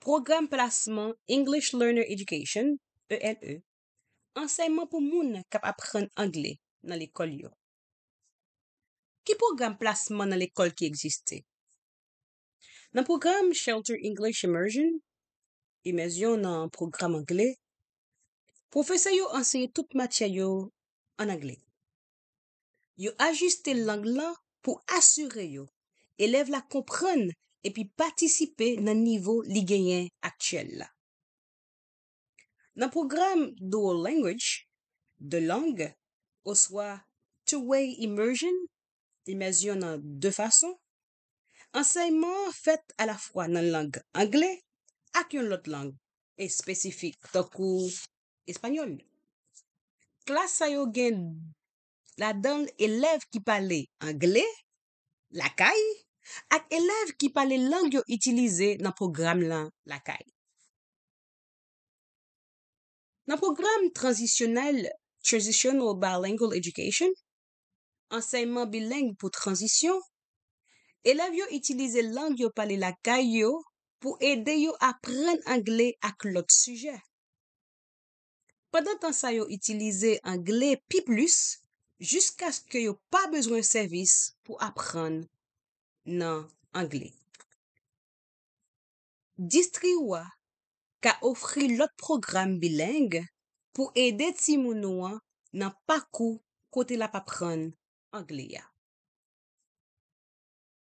Program Plasman English Learner Education, ELE, enseyman pou moun kap apren Angle nan l'ekol yo. Ki program Plasman nan l'ekol ki egziste? Nan program Shelter English Immersion, imezyon nan program Angle, profeseyo enseye tout matya yo an Angle. Yo ajuste lang lan pou asure yo elev la kompran englen epi patisipe nan nivou li genyen aksyel la. Nan program do language, de lang, o swa two-way immersion, imerzyon nan de fason, ansayman fet a la fwa nan lang angle ak yon lot lang, e spesifik to kou espanyol. Klasa yo gen la dan elef ki pale angle, la kaye, ak elev ki pale lang yo itilize nan programe lan lakay. Nan programe Transitional Bilingual Education, enseyman bileng pou transisyon, elev yo itilize lang yo pale lakay yo pou ede yo apren angle ak lot suje. Padant ansa yo itilize angle pi plus, nan Angle. Distriwa ka ofri lot programe biling pou edet si mounouan nan pakou kote la papran Angle ya.